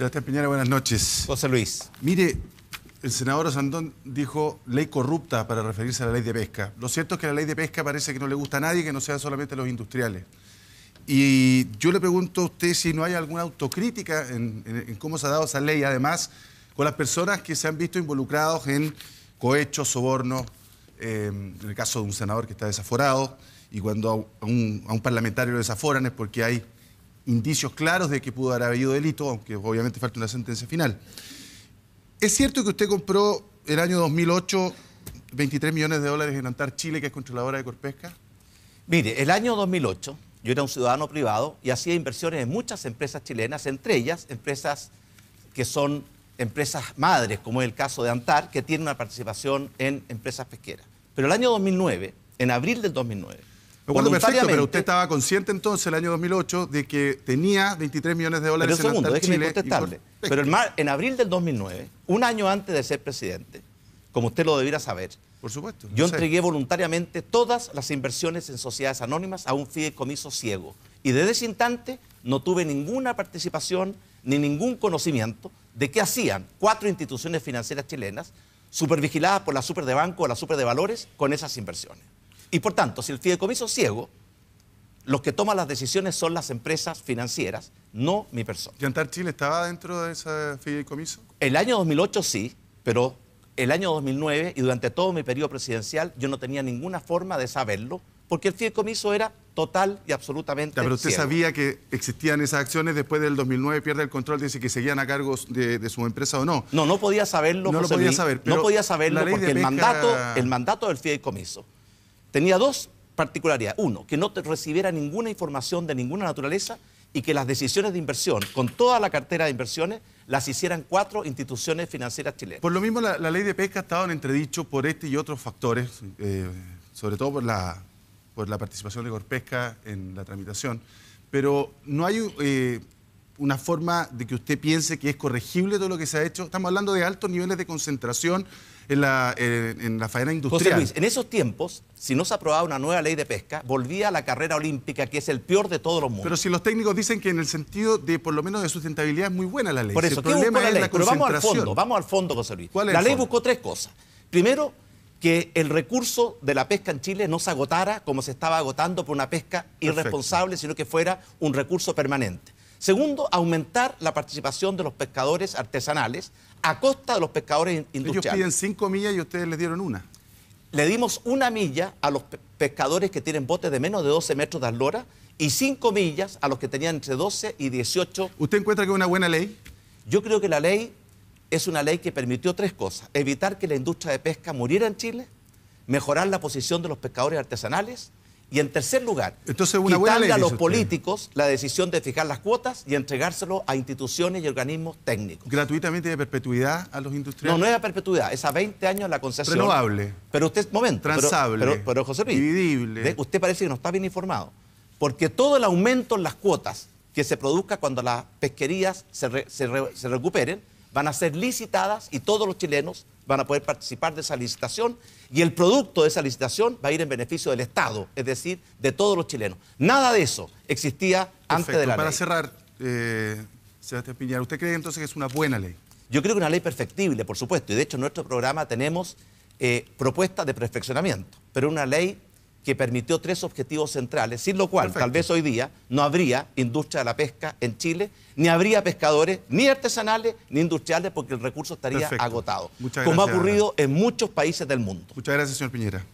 Sebastián Piñera, buenas noches. José Luis. Mire, el senador Sandón dijo ley corrupta para referirse a la ley de pesca. Lo cierto es que la ley de pesca parece que no le gusta a nadie, que no sea solamente a los industriales. Y yo le pregunto a usted si no hay alguna autocrítica en, cómo se ha dado esa ley, además con las personas que se han visto involucrados en cohechos, sobornos, em, en el caso de un senador que está desaforado, y cuando a un parlamentario lo desaforan es porque hay indicios claros de que pudo haber habido delito, aunque obviamente falta una sentencia final. Es cierto que usted compró el año 2008 23 millones de dólares en Antar Chile, que es controladora de Corpesca. Mire, el año 2008 yo era un ciudadano privado y hacía inversiones en muchas empresas chilenas, entre ellas empresas que son empresas madres, como es el caso de Antar, que tiene una participación en empresas pesqueras. Pero el año 2009, en abril del 2009, pero usted estaba consciente entonces, el año 2008, de que tenía 23 millones de dólares en Pero el en abril del 2009, un año antes de ser presidente, como usted lo debiera saber, por supuesto. Yo entregué voluntariamente todas las inversiones en sociedades anónimas a un fideicomiso ciego. Y desde ese instante no tuve ninguna participación ni ningún conocimiento de qué hacían cuatro instituciones financieras chilenas supervigiladas por la Super de Banco o la Super de Valores con esas inversiones. Y por tanto, si el fideicomiso es ciego, los que toman las decisiones son las empresas financieras, no mi persona. ¿Yantar Chile estaba dentro de ese fideicomiso? El año 2008 sí, pero el año 2009 y durante todo mi periodo presidencial yo no tenía ninguna forma de saberlo porque el fideicomiso era total y absolutamente. Ya, pero usted sabía que existían esas acciones después del 2009, pierde el control, dice que seguían a cargo de, su empresa o no. No, no podía saberlo. No podía saber. no podía saberlo porque el, mandato, el mandato del fideicomiso tenía dos particularidades. Uno, que no recibiera ninguna información de ninguna naturaleza y que las decisiones de inversión, con toda la cartera de inversiones, las hicieran cuatro instituciones financieras chilenas. Por lo mismo, la, ley de pesca ha estado en entredicho por este y otros factores, eh, sobre todo por la, participación de Corpesca en la tramitación, pero no hay... Eh, una forma de que usted piense que es corregible todo lo que se ha hecho. Estamos hablando de altos niveles de concentración en la, eh, faena industrial. José Luis, en esos tiempos, si no se aprobaba una nueva ley de pesca, volvía a la carrera olímpica, que es el peor de todos los mundos. Pero si los técnicos dicen que en el sentido de, por lo menos, de sustentabilidad es muy buena la ley. Por eso, el problema la ley? Pero vamos al fondo, vamos al fondo, José Luis. la ley buscó tres cosas. Primero, que el recurso de la pesca en Chile no se agotara como se estaba agotando por una pesca irresponsable, sino que fuera un recurso permanente. Segundo, aumentar la participación de los pescadores artesanales a costa de los pescadores industriales. Ellos piden cinco millas y ustedes les dieron una. Le dimos una milla a los pescadores que tienen botes de menos de 12 metros de eslora y cinco millas a los que tenían entre 12 y 18. ¿Usted encuentra que es una buena ley? Yo creo que la ley es una ley que permitió tres cosas. Evitar que la industria de pesca muriera en Chile, mejorar la posición de los pescadores artesanales y en tercer lugar, Entonces, quitarle a los políticos la decisión de fijar las cuotas y entregárselo a instituciones y organismos técnicos. ¿Gratuitamente de perpetuidad a los industriales? No, no es a perpetuidad, es a 20 años la concesión. Renovable. Pero usted, momento. Transable. Pero, José Luis. Usted parece que no está bien informado. Porque todo el aumento en las cuotas que se produzca cuando las pesquerías se recuperen van a ser licitadas y todos los chilenos van a poder participar de esa licitación y el producto de esa licitación va a ir en beneficio del Estado, es decir, de todos los chilenos. Nada de eso existía antes de la Para ley. Para cerrar, eh, Sebastián Piñera, ¿usted cree entonces que es una buena ley? Yo creo que una ley perfectible, por supuesto, y de hecho en nuestro programa tenemos eh, propuestas de perfeccionamiento, pero una ley que permitió tres objetivos centrales, sin lo cual tal vez hoy día no habría industria de la pesca en Chile, ni habría pescadores, ni artesanales, ni industriales, porque el recurso estaría agotado, como ha ocurrido en muchos países del mundo. Muchas gracias, señor Piñera.